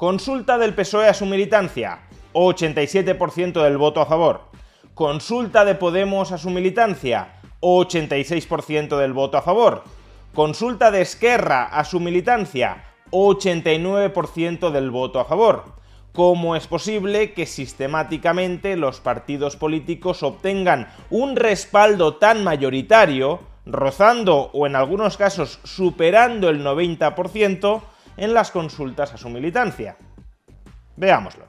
Consulta del PSOE a su militancia, 87% del voto a favor. Consulta de Podemos a su militancia, 86% del voto a favor. Consulta de Esquerra a su militancia, 89% del voto a favor. ¿Cómo es posible que sistemáticamente los partidos políticos obtengan un respaldo tan mayoritario, rozando o en algunos casos superando el 90%, en las consultas a su militancia. Veámoslo.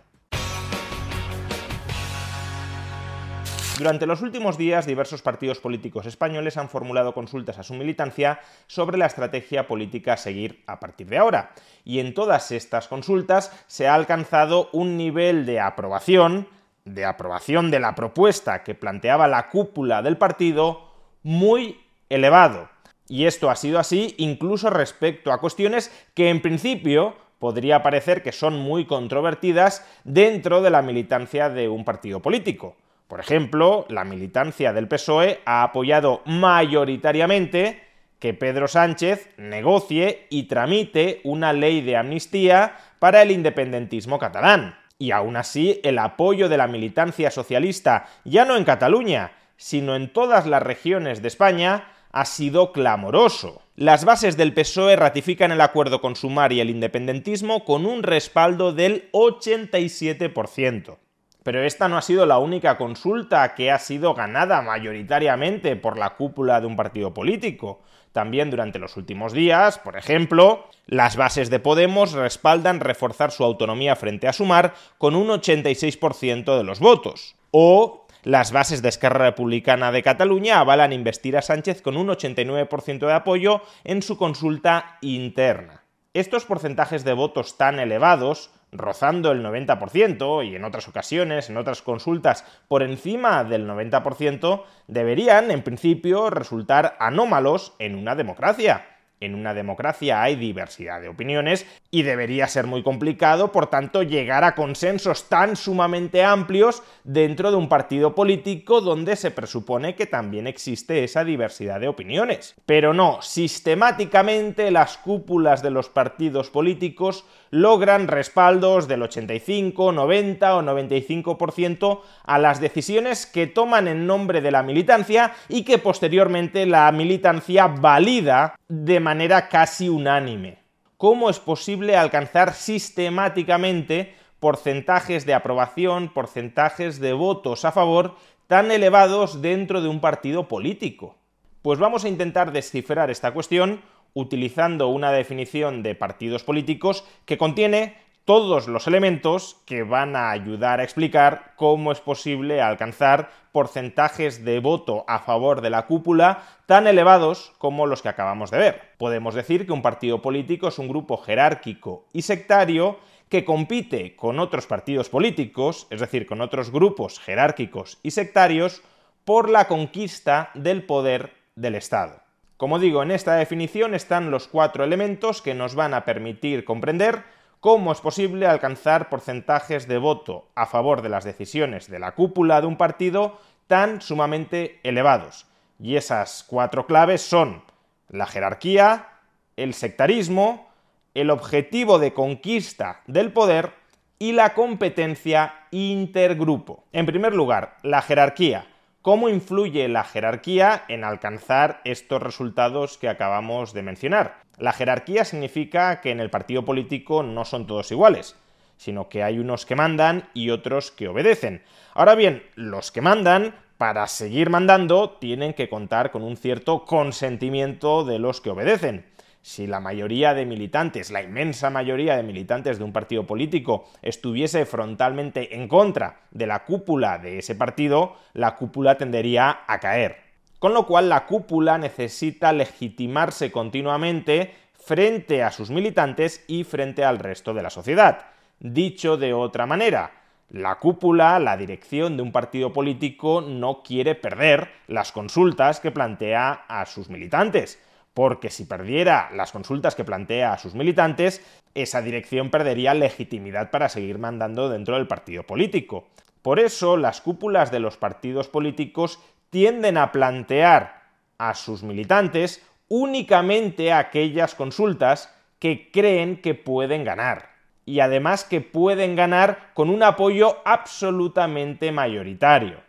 Durante los últimos días, diversos partidos políticos españoles han formulado consultas a su militancia sobre la estrategia política a seguir a partir de ahora. Y en todas estas consultas se ha alcanzado un nivel de aprobación, de aprobación de la propuesta que planteaba la cúpula del partido, muy elevado. Y esto ha sido así incluso respecto a cuestiones que en principio podría parecer que son muy controvertidas dentro de la militancia de un partido político. Por ejemplo, la militancia del PSOE ha apoyado mayoritariamente que Pedro Sánchez negocie y tramite una ley de amnistía para el independentismo catalán. Y aún así, el apoyo de la militancia socialista, ya no en Cataluña, sino en todas las regiones de España, ha sido clamoroso. Las bases del PSOE ratifican el acuerdo con Sumar y el independentismo con un respaldo del 87%. Pero esta no ha sido la única consulta que ha sido ganada mayoritariamente por la cúpula de un partido político. También durante los últimos días, por ejemplo, las bases de Podemos respaldan reforzar su autonomía frente a Sumar con un 86% de los votos. O las bases de Esquerra Republicana de Cataluña avalan investir a Sánchez con un 89% de apoyo en su consulta interna. Estos porcentajes de votos tan elevados rozando el 90% y en otras ocasiones, en otras consultas, por encima del 90%, deberían, en principio, resultar anómalos en una democracia. En una democracia hay diversidad de opiniones y debería ser muy complicado, por tanto, llegar a consensos tan sumamente amplios dentro de un partido político donde se presupone que también existe esa diversidad de opiniones. Pero no, sistemáticamente las cúpulas de los partidos políticos logran respaldos del 85, 90 o 95% a las decisiones que toman en nombre de la militancia y que posteriormente la militancia valida de manera casi unánime cómo es posible alcanzar sistemáticamente porcentajes de aprobación, porcentajes de votos a favor tan elevados dentro de un partido político. Pues vamos a intentar descifrar esta cuestión utilizando una definición de partidos políticos que contiene todos los elementos que van a ayudar a explicar cómo es posible alcanzar porcentajes de voto a favor de la cúpula tan elevados como los que acabamos de ver. Podemos decir que un partido político es un grupo jerárquico y sectario que compite con otros partidos políticos, es decir, con otros grupos jerárquicos y sectarios, por la conquista del poder del Estado. Como digo, en esta definición están los cuatro elementos que nos van a permitir comprender cómo es posible alcanzar porcentajes de voto a favor de las decisiones de la cúpula de un partido tan sumamente elevados. Y esas cuatro claves son la jerarquía, el sectarismo, el objetivo de conquista del poder y la competencia intergrupo. En primer lugar, la jerarquía. ¿Cómo influye la jerarquía en alcanzar estos resultados que acabamos de mencionar? La jerarquía significa que en el partido político no son todos iguales, sino que hay unos que mandan y otros que obedecen. Ahora bien, los que mandan, para seguir mandando, tienen que contar con un cierto consentimiento de los que obedecen si la mayoría de militantes, la inmensa mayoría de militantes de un partido político estuviese frontalmente en contra de la cúpula de ese partido, la cúpula tendería a caer. Con lo cual la cúpula necesita legitimarse continuamente frente a sus militantes y frente al resto de la sociedad. Dicho de otra manera, la cúpula, la dirección de un partido político no quiere perder las consultas que plantea a sus militantes porque si perdiera las consultas que plantea a sus militantes, esa dirección perdería legitimidad para seguir mandando dentro del partido político. Por eso las cúpulas de los partidos políticos tienden a plantear a sus militantes únicamente aquellas consultas que creen que pueden ganar. Y además que pueden ganar con un apoyo absolutamente mayoritario.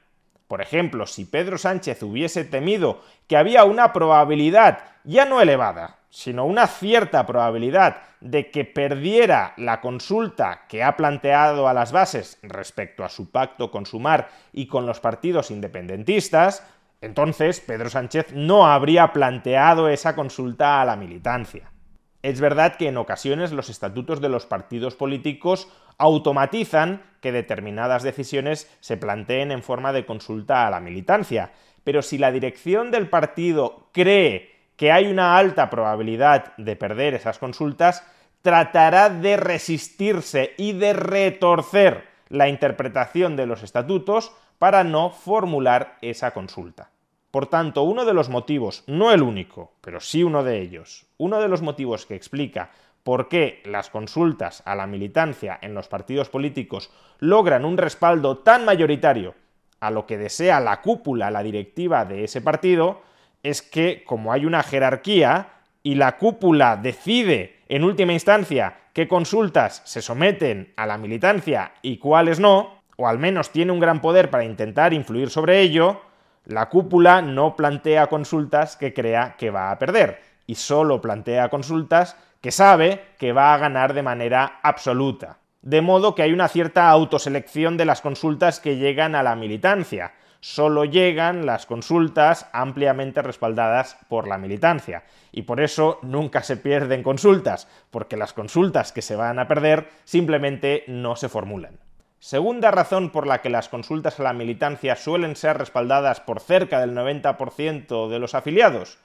Por ejemplo, si Pedro Sánchez hubiese temido que había una probabilidad, ya no elevada, sino una cierta probabilidad de que perdiera la consulta que ha planteado a las bases respecto a su pacto con Sumar y con los partidos independentistas, entonces Pedro Sánchez no habría planteado esa consulta a la militancia. Es verdad que en ocasiones los estatutos de los partidos políticos automatizan que determinadas decisiones se planteen en forma de consulta a la militancia. Pero si la dirección del partido cree que hay una alta probabilidad de perder esas consultas, tratará de resistirse y de retorcer la interpretación de los estatutos para no formular esa consulta. Por tanto, uno de los motivos, no el único, pero sí uno de ellos, uno de los motivos que explica por qué las consultas a la militancia en los partidos políticos logran un respaldo tan mayoritario a lo que desea la cúpula, la directiva de ese partido, es que como hay una jerarquía y la cúpula decide en última instancia qué consultas se someten a la militancia y cuáles no, o al menos tiene un gran poder para intentar influir sobre ello, la cúpula no plantea consultas que crea que va a perder y solo plantea consultas que sabe que va a ganar de manera absoluta. De modo que hay una cierta autoselección de las consultas que llegan a la militancia. Solo llegan las consultas ampliamente respaldadas por la militancia. Y por eso nunca se pierden consultas, porque las consultas que se van a perder simplemente no se formulan. Segunda razón por la que las consultas a la militancia suelen ser respaldadas por cerca del 90% de los afiliados,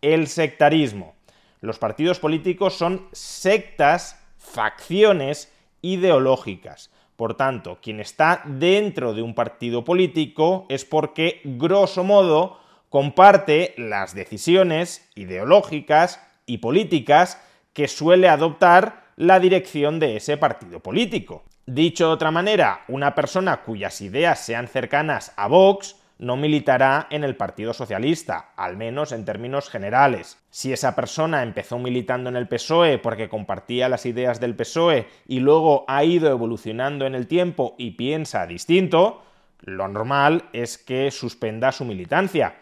el sectarismo. Los partidos políticos son sectas, facciones ideológicas. Por tanto, quien está dentro de un partido político es porque, grosso modo, comparte las decisiones ideológicas y políticas que suele adoptar la dirección de ese partido político. Dicho de otra manera, una persona cuyas ideas sean cercanas a Vox no militará en el Partido Socialista, al menos en términos generales. Si esa persona empezó militando en el PSOE porque compartía las ideas del PSOE y luego ha ido evolucionando en el tiempo y piensa distinto, lo normal es que suspenda su militancia.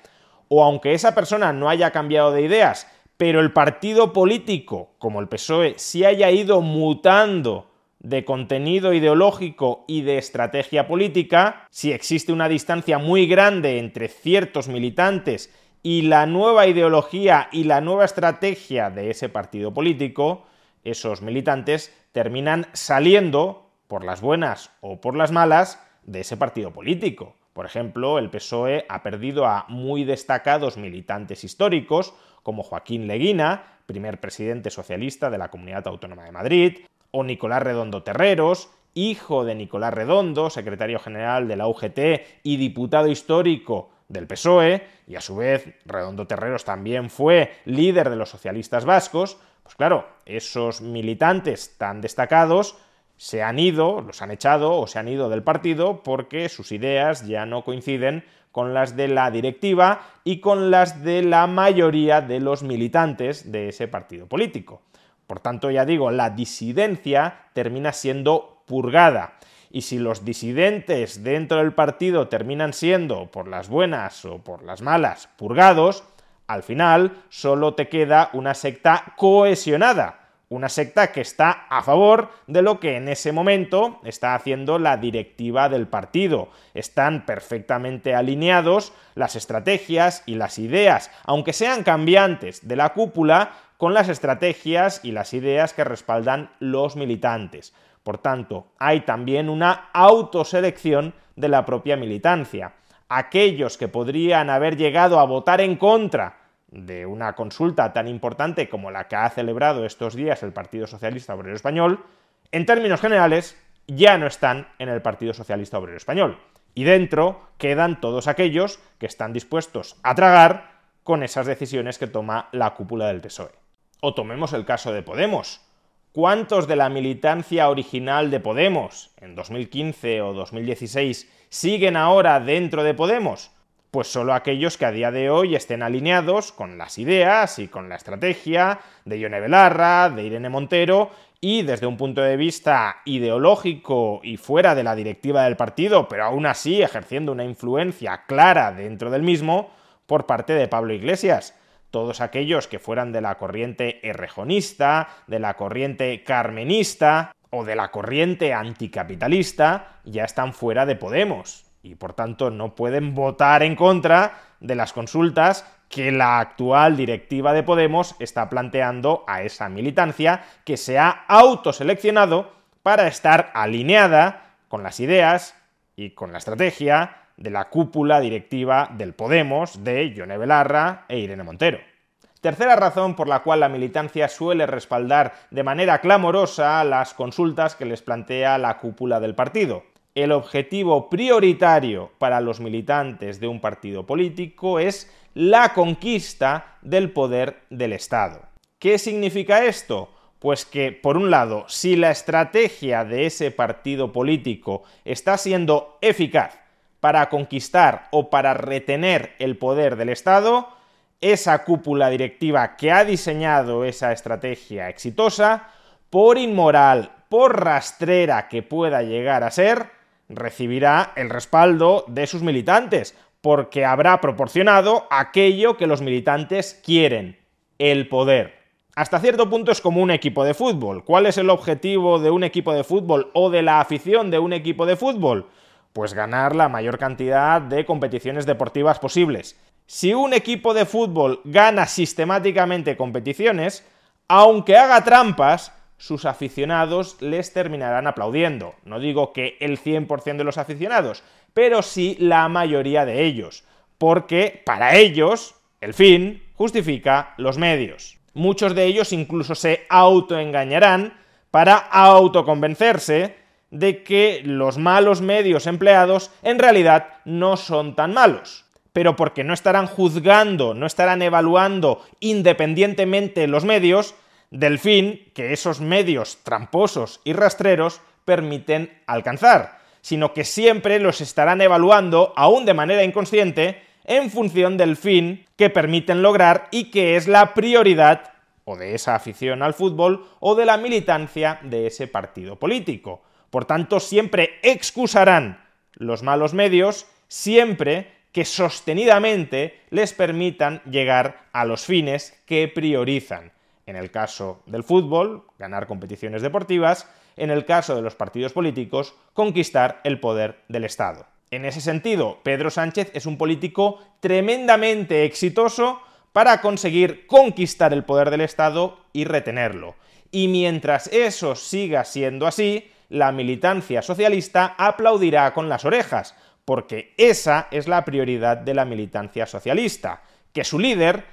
O aunque esa persona no haya cambiado de ideas, pero el partido político, como el PSOE, sí haya ido mutando de contenido ideológico y de estrategia política, si existe una distancia muy grande entre ciertos militantes y la nueva ideología y la nueva estrategia de ese partido político, esos militantes terminan saliendo, por las buenas o por las malas, de ese partido político. Por ejemplo, el PSOE ha perdido a muy destacados militantes históricos, como Joaquín Leguina, primer presidente socialista de la Comunidad Autónoma de Madrid, o Nicolás Redondo Terreros, hijo de Nicolás Redondo, secretario general de la UGT y diputado histórico del PSOE, y a su vez Redondo Terreros también fue líder de los socialistas vascos, pues claro, esos militantes tan destacados se han ido, los han echado o se han ido del partido porque sus ideas ya no coinciden con las de la directiva y con las de la mayoría de los militantes de ese partido político. Por tanto, ya digo, la disidencia termina siendo purgada. Y si los disidentes dentro del partido terminan siendo, por las buenas o por las malas, purgados, al final solo te queda una secta cohesionada, una secta que está a favor de lo que en ese momento está haciendo la directiva del partido. Están perfectamente alineados las estrategias y las ideas, aunque sean cambiantes de la cúpula, con las estrategias y las ideas que respaldan los militantes. Por tanto, hay también una autoselección de la propia militancia. Aquellos que podrían haber llegado a votar en contra de una consulta tan importante como la que ha celebrado estos días el Partido Socialista Obrero Español, en términos generales, ya no están en el Partido Socialista Obrero Español. Y dentro quedan todos aquellos que están dispuestos a tragar con esas decisiones que toma la cúpula del PSOE. O tomemos el caso de Podemos. ¿Cuántos de la militancia original de Podemos en 2015 o 2016 siguen ahora dentro de Podemos? Pues solo aquellos que a día de hoy estén alineados con las ideas y con la estrategia de Ione Belarra, de Irene Montero y desde un punto de vista ideológico y fuera de la directiva del partido, pero aún así ejerciendo una influencia clara dentro del mismo por parte de Pablo Iglesias todos aquellos que fueran de la corriente errejonista, de la corriente carmenista o de la corriente anticapitalista, ya están fuera de Podemos y por tanto no pueden votar en contra de las consultas que la actual directiva de Podemos está planteando a esa militancia que se ha autoseleccionado para estar alineada con las ideas y con la estrategia de la cúpula directiva del Podemos de Yone Belarra e Irene Montero. Tercera razón por la cual la militancia suele respaldar de manera clamorosa las consultas que les plantea la cúpula del partido. El objetivo prioritario para los militantes de un partido político es la conquista del poder del Estado. ¿Qué significa esto? Pues que, por un lado, si la estrategia de ese partido político está siendo eficaz para conquistar o para retener el poder del Estado, esa cúpula directiva que ha diseñado esa estrategia exitosa, por inmoral, por rastrera que pueda llegar a ser, recibirá el respaldo de sus militantes, porque habrá proporcionado aquello que los militantes quieren, el poder. Hasta cierto punto es como un equipo de fútbol. ¿Cuál es el objetivo de un equipo de fútbol o de la afición de un equipo de fútbol? Pues ganar la mayor cantidad de competiciones deportivas posibles. Si un equipo de fútbol gana sistemáticamente competiciones, aunque haga trampas, sus aficionados les terminarán aplaudiendo. No digo que el 100% de los aficionados, pero sí la mayoría de ellos, porque para ellos el fin justifica los medios. Muchos de ellos incluso se autoengañarán para autoconvencerse de que los malos medios empleados en realidad no son tan malos. Pero porque no estarán juzgando, no estarán evaluando independientemente los medios, del fin que esos medios tramposos y rastreros permiten alcanzar, sino que siempre los estarán evaluando, aún de manera inconsciente, en función del fin que permiten lograr y que es la prioridad o de esa afición al fútbol o de la militancia de ese partido político. Por tanto, siempre excusarán los malos medios, siempre que sostenidamente les permitan llegar a los fines que priorizan. En el caso del fútbol, ganar competiciones deportivas, en el caso de los partidos políticos, conquistar el poder del Estado. En ese sentido, Pedro Sánchez es un político tremendamente exitoso para conseguir conquistar el poder del Estado y retenerlo. Y mientras eso siga siendo así, la militancia socialista aplaudirá con las orejas, porque esa es la prioridad de la militancia socialista, que su líder,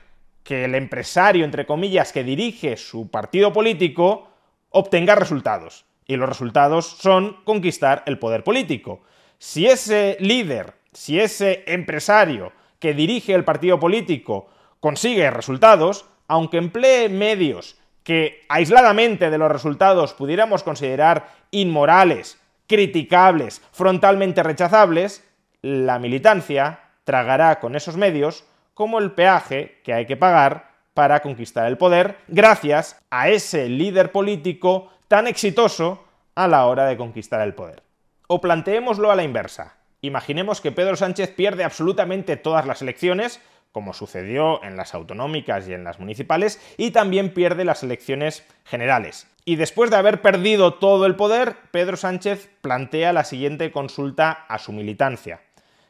que el empresario, entre comillas, que dirige su partido político, obtenga resultados. Y los resultados son conquistar el poder político. Si ese líder, si ese empresario que dirige el partido político consigue resultados, aunque emplee medios que aisladamente de los resultados pudiéramos considerar inmorales, criticables, frontalmente rechazables, la militancia tragará con esos medios como el peaje que hay que pagar para conquistar el poder gracias a ese líder político tan exitoso a la hora de conquistar el poder. O planteémoslo a la inversa. Imaginemos que Pedro Sánchez pierde absolutamente todas las elecciones, como sucedió en las autonómicas y en las municipales, y también pierde las elecciones generales. Y después de haber perdido todo el poder, Pedro Sánchez plantea la siguiente consulta a su militancia.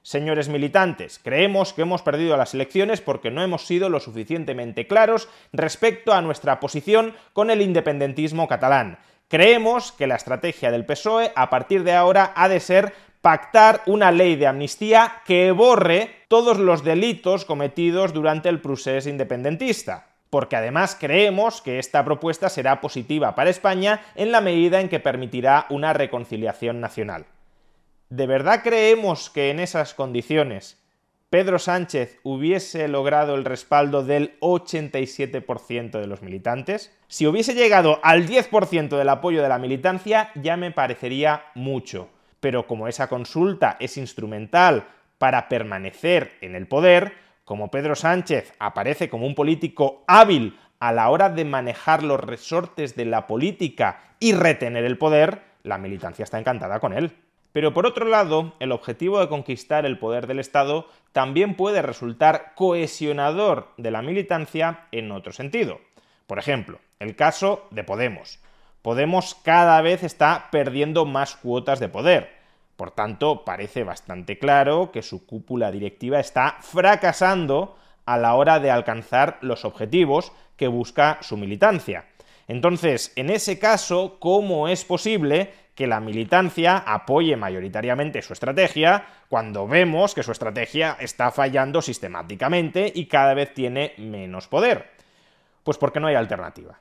Señores militantes, creemos que hemos perdido las elecciones porque no hemos sido lo suficientemente claros respecto a nuestra posición con el independentismo catalán. Creemos que la estrategia del PSOE a partir de ahora ha de ser pactar una ley de amnistía que borre todos los delitos cometidos durante el proceso independentista porque además creemos que esta propuesta será positiva para España en la medida en que permitirá una reconciliación nacional. ¿De verdad creemos que en esas condiciones Pedro Sánchez hubiese logrado el respaldo del 87% de los militantes? Si hubiese llegado al 10% del apoyo de la militancia ya me parecería mucho, pero como esa consulta es instrumental para permanecer en el poder, como Pedro Sánchez aparece como un político hábil a la hora de manejar los resortes de la política y retener el poder, la militancia está encantada con él. Pero por otro lado, el objetivo de conquistar el poder del Estado también puede resultar cohesionador de la militancia en otro sentido. Por ejemplo, el caso de Podemos. Podemos cada vez está perdiendo más cuotas de poder. Por tanto, parece bastante claro que su cúpula directiva está fracasando a la hora de alcanzar los objetivos que busca su militancia. Entonces, en ese caso, ¿cómo es posible que la militancia apoye mayoritariamente su estrategia cuando vemos que su estrategia está fallando sistemáticamente y cada vez tiene menos poder? Pues porque no hay alternativa.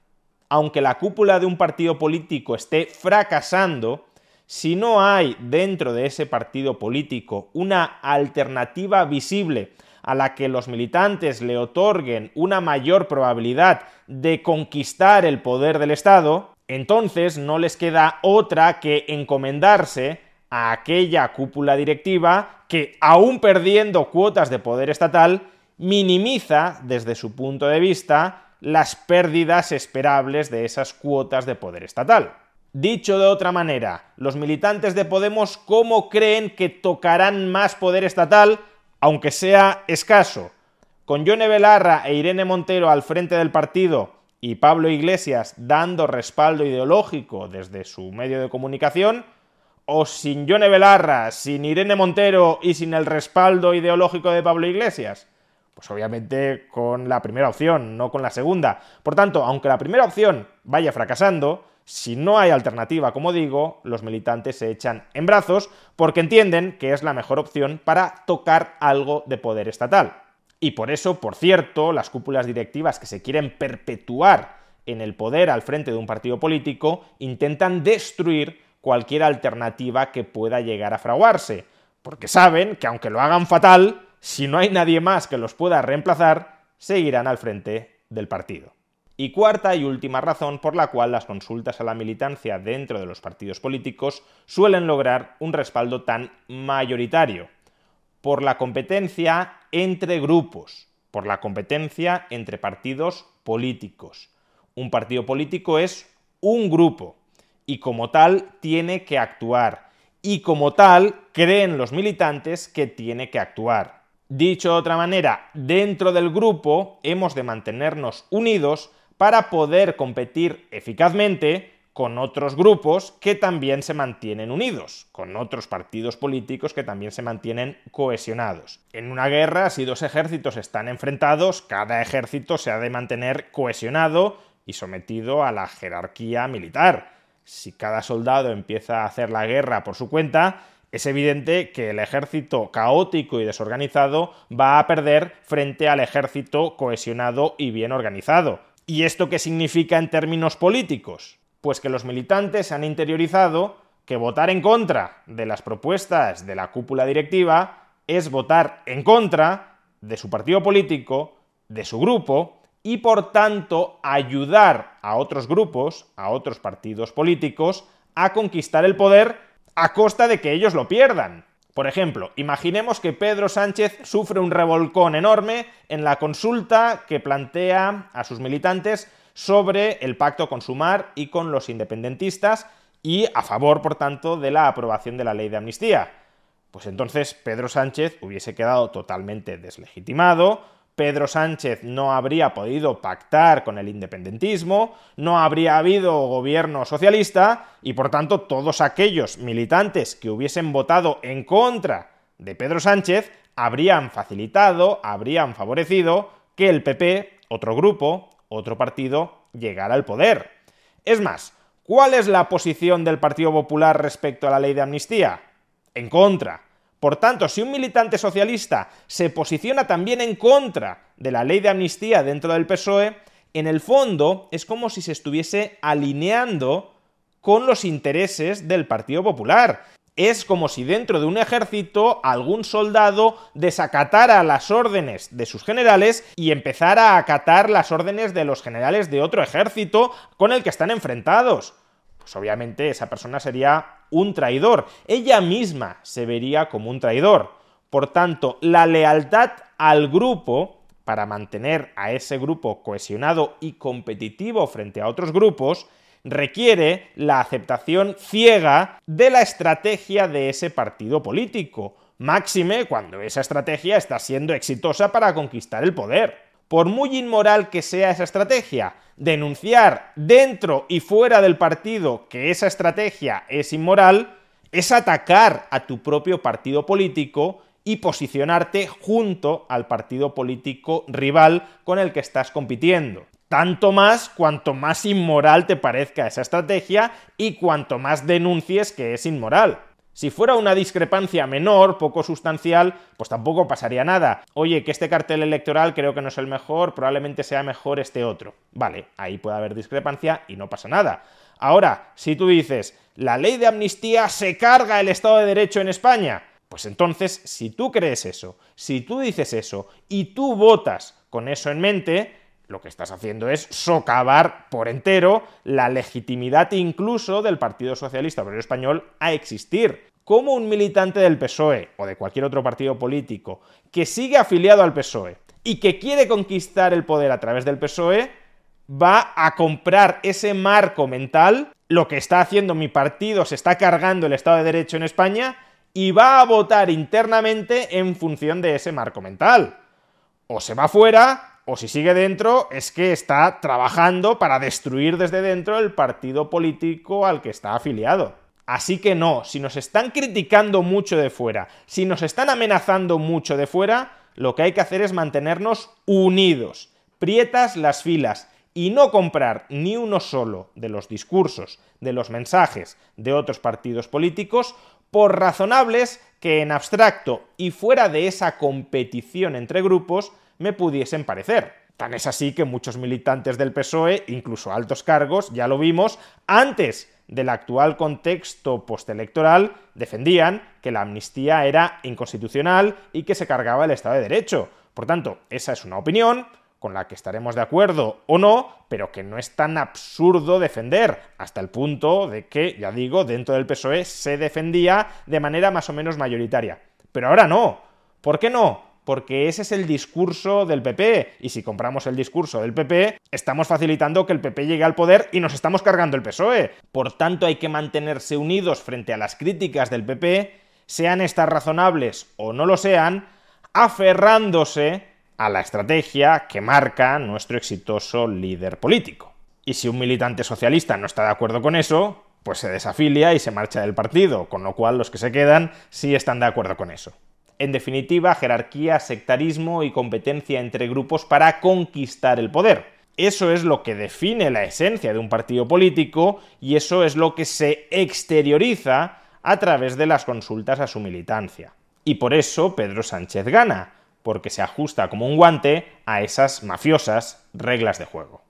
Aunque la cúpula de un partido político esté fracasando, si no hay dentro de ese partido político una alternativa visible a la que los militantes le otorguen una mayor probabilidad de conquistar el poder del Estado, entonces no les queda otra que encomendarse a aquella cúpula directiva que, aún perdiendo cuotas de poder estatal, minimiza, desde su punto de vista, las pérdidas esperables de esas cuotas de poder estatal. Dicho de otra manera, los militantes de Podemos, ¿cómo creen que tocarán más poder estatal, aunque sea escaso? Con Yone Belarra e Irene Montero al frente del partido y Pablo Iglesias dando respaldo ideológico desde su medio de comunicación, o sin Yone Belarra, sin Irene Montero y sin el respaldo ideológico de Pablo Iglesias? Pues obviamente con la primera opción, no con la segunda. Por tanto, aunque la primera opción vaya fracasando, si no hay alternativa, como digo, los militantes se echan en brazos porque entienden que es la mejor opción para tocar algo de poder estatal. Y por eso, por cierto, las cúpulas directivas que se quieren perpetuar en el poder al frente de un partido político intentan destruir cualquier alternativa que pueda llegar a fraguarse, porque saben que aunque lo hagan fatal, si no hay nadie más que los pueda reemplazar, seguirán al frente del partido. Y cuarta y última razón por la cual las consultas a la militancia dentro de los partidos políticos suelen lograr un respaldo tan mayoritario, por la competencia entre grupos, por la competencia entre partidos políticos. Un partido político es un grupo y como tal tiene que actuar y como tal creen los militantes que tiene que actuar. Dicho de otra manera, dentro del grupo hemos de mantenernos unidos para poder competir eficazmente con otros grupos que también se mantienen unidos, con otros partidos políticos que también se mantienen cohesionados. En una guerra, si dos ejércitos están enfrentados, cada ejército se ha de mantener cohesionado y sometido a la jerarquía militar. Si cada soldado empieza a hacer la guerra por su cuenta, es evidente que el ejército caótico y desorganizado va a perder frente al ejército cohesionado y bien organizado. ¿Y esto qué significa en términos políticos? Pues que los militantes han interiorizado que votar en contra de las propuestas de la cúpula directiva es votar en contra de su partido político, de su grupo, y por tanto ayudar a otros grupos, a otros partidos políticos, a conquistar el poder a costa de que ellos lo pierdan. Por ejemplo, imaginemos que Pedro Sánchez sufre un revolcón enorme en la consulta que plantea a sus militantes sobre el pacto con Sumar y con los independentistas y a favor, por tanto, de la aprobación de la ley de amnistía. Pues entonces Pedro Sánchez hubiese quedado totalmente deslegitimado, Pedro Sánchez no habría podido pactar con el independentismo, no habría habido gobierno socialista y por tanto todos aquellos militantes que hubiesen votado en contra de Pedro Sánchez habrían facilitado, habrían favorecido que el PP, otro grupo, otro partido, llegara al poder. Es más, ¿cuál es la posición del Partido Popular respecto a la ley de amnistía? En contra. Por tanto, si un militante socialista se posiciona también en contra de la ley de amnistía dentro del PSOE, en el fondo es como si se estuviese alineando con los intereses del Partido Popular. Es como si dentro de un ejército algún soldado desacatara las órdenes de sus generales y empezara a acatar las órdenes de los generales de otro ejército con el que están enfrentados. Pues obviamente esa persona sería un traidor, ella misma se vería como un traidor. Por tanto, la lealtad al grupo, para mantener a ese grupo cohesionado y competitivo frente a otros grupos, requiere la aceptación ciega de la estrategia de ese partido político, máxime cuando esa estrategia está siendo exitosa para conquistar el poder por muy inmoral que sea esa estrategia, denunciar dentro y fuera del partido que esa estrategia es inmoral, es atacar a tu propio partido político y posicionarte junto al partido político rival con el que estás compitiendo. Tanto más cuanto más inmoral te parezca esa estrategia y cuanto más denuncies que es inmoral. Si fuera una discrepancia menor, poco sustancial, pues tampoco pasaría nada. Oye, que este cartel electoral creo que no es el mejor, probablemente sea mejor este otro. Vale, ahí puede haber discrepancia y no pasa nada. Ahora, si tú dices, la ley de amnistía se carga el Estado de Derecho en España, pues entonces, si tú crees eso, si tú dices eso y tú votas con eso en mente, lo que estás haciendo es socavar por entero la legitimidad incluso del Partido Socialista Obrero Español a existir. Como un militante del PSOE o de cualquier otro partido político que sigue afiliado al PSOE y que quiere conquistar el poder a través del PSOE va a comprar ese marco mental, lo que está haciendo mi partido, se está cargando el Estado de Derecho en España y va a votar internamente en función de ese marco mental? O se va fuera o si sigue dentro, es que está trabajando para destruir desde dentro el partido político al que está afiliado. Así que no, si nos están criticando mucho de fuera, si nos están amenazando mucho de fuera, lo que hay que hacer es mantenernos unidos, prietas las filas y no comprar ni uno solo de los discursos, de los mensajes de otros partidos políticos por razonables que en abstracto y fuera de esa competición entre grupos me pudiesen parecer. Tan es así que muchos militantes del PSOE, incluso altos cargos, ya lo vimos, antes del actual contexto postelectoral, defendían que la amnistía era inconstitucional y que se cargaba el Estado de Derecho. Por tanto, esa es una opinión, con la que estaremos de acuerdo o no, pero que no es tan absurdo defender, hasta el punto de que, ya digo, dentro del PSOE se defendía de manera más o menos mayoritaria. Pero ahora no. ¿Por qué no? Porque ese es el discurso del PP, y si compramos el discurso del PP, estamos facilitando que el PP llegue al poder y nos estamos cargando el PSOE. Por tanto, hay que mantenerse unidos frente a las críticas del PP, sean estas razonables o no lo sean, aferrándose a la estrategia que marca nuestro exitoso líder político. Y si un militante socialista no está de acuerdo con eso, pues se desafilia y se marcha del partido, con lo cual los que se quedan sí están de acuerdo con eso. En definitiva, jerarquía, sectarismo y competencia entre grupos para conquistar el poder. Eso es lo que define la esencia de un partido político y eso es lo que se exterioriza a través de las consultas a su militancia. Y por eso Pedro Sánchez gana, porque se ajusta como un guante a esas mafiosas reglas de juego.